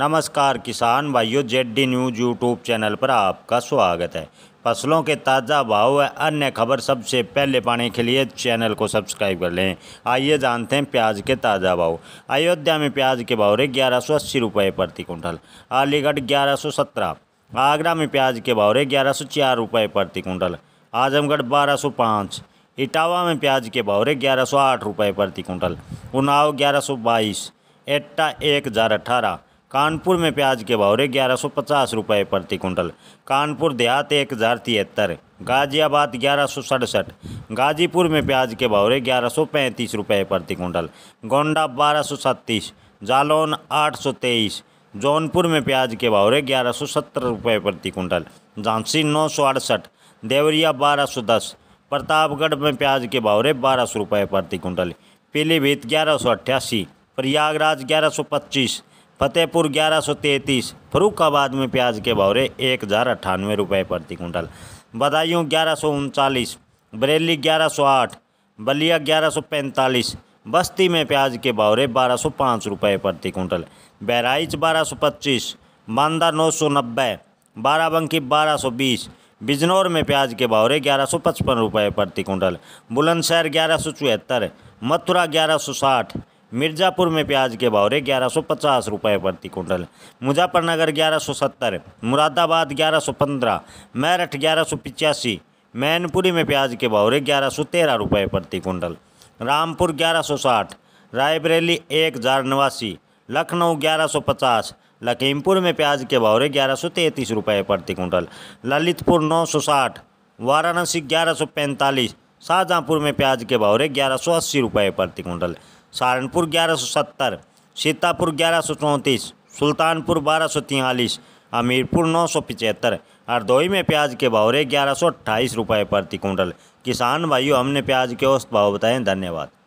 नमस्कार किसान भाइयों Z D news YouTube channel पर आपका स्वागत है फसलों के ताज़ा भाव व अन्य खबर सबसे पहले पाने के लिए चैनल को सब्सक्राइब कर लें आइए जानते हैं प्याज के ताज़ा भाव अयोध्या में प्याज के भाव रहे ग्यारह सौ अस्सी रुपये प्रति कुंटल अलीगढ़ ग्यारह सौ सत्रह आगरा में प्याज के भाव रहे ग्यारह सौ चार रुपये प्रति कुंटल आजमगढ़ बारह सौ पाँच इटावा में प्याज के भाव रहे ग्यारह सौ आठ रुपये प्रति कुंटल उनाव ग्यारह सौ बाईस एट्टा एक हज़ार अठारह कानपुर में प्याज के भाव रहे ग्यारह सौ पचास रुपये प्रति कुंटल कानपुर देहात एक हज़ार तिहत्तर गाजियाबाद ग्यारह सौ सड़सठ गाजीपुर में प्याज के भाव रहे ग्यारह सौ पैंतीस रुपये प्रति कुंटल गोंडा बारह सौ छत्तीस जालौन आठ सौ तेईस जौनपुर में प्याज के भाव रहे ग्यारह सौ सत्तर रुपये प्रति कुंटल झांसी नौ सौ अड़सठ देवरिया बारह सौ दस प्रतापगढ़ में प्याज के भाव रहे बारह सौ रुपये प्रति कुंटल पीलीभीत ग्यारह सौ अट्ठासी प्रयागराज ग्यारह सौ पच्चीस फतेहपुर ग्यारह सौ तैंतीस फरुखाबाद में प्याज के भावरे एक हज़ार अट्ठानवे रुपये प्रति कुंटल बदायूँ ग्यारह सौ उनचालीस बरेली ग्यारह सौ आठ बलिया ग्यारह सौ पैंतालीस बस्ती में प्याज के भावरे बारह सौ पाँच रुपये प्रति कुंटल बहराइच बारह सौ पच्चीस बांदा नौ सौ नब्बे बाराबंकी बारह सौ बीस बिजनौर में प्याज के भावरे ग्यारह सौ पचपन रुपये प्रति कुंटल बुलंदशहर ग्यारह सौ चौहत्तर मथुरा ग्यारह सौ साठ मिर्ज़ापुर में प्याज के भाव रहे ग्यारह सौ पचास रुपये प्रति कुंटल मुजफ्फरनगर ग्यारह सौ सत्तर मुरादाबाद ग्यारह सौ पंद्रह मेरठ ग्यारह सौ पिचासी मैनपुरी में प्याज के भाव रहे ग्यारह सौ तेरह रुपये प्रति कुंटल रामपुर ग्यारह सौ साठ रायबरेली एक हज़ार नवासी लखनऊ ग्यारह सौ पचास लखीमपुर में प्याज के भाव रहे ग्यारह सौ तैंतीस रुपये प्रति कुंटल ललितपुर नौ सौ साठ वाराणसी ग्यारह सौ पैंतालीस शाहजहाँपुर में प्याज के भाव रहे ग्यारह सौ अस्सी रुपये प्रति कुंटल सहारनपुर ग्यारह सौ सत्तर सीतापुर ग्यारह सौ चौंतीस सुल्तानपुर बारह सौ तिहालीस हमीरपुर नौ सौ पिचहत्तर हरदोई में प्याज के भाव रहे ग्यारह सौ अट्ठाईस रुपये प्रति कुंटल किसान भाइयों हमने प्याज के औसत भाव बताएं धन्यवाद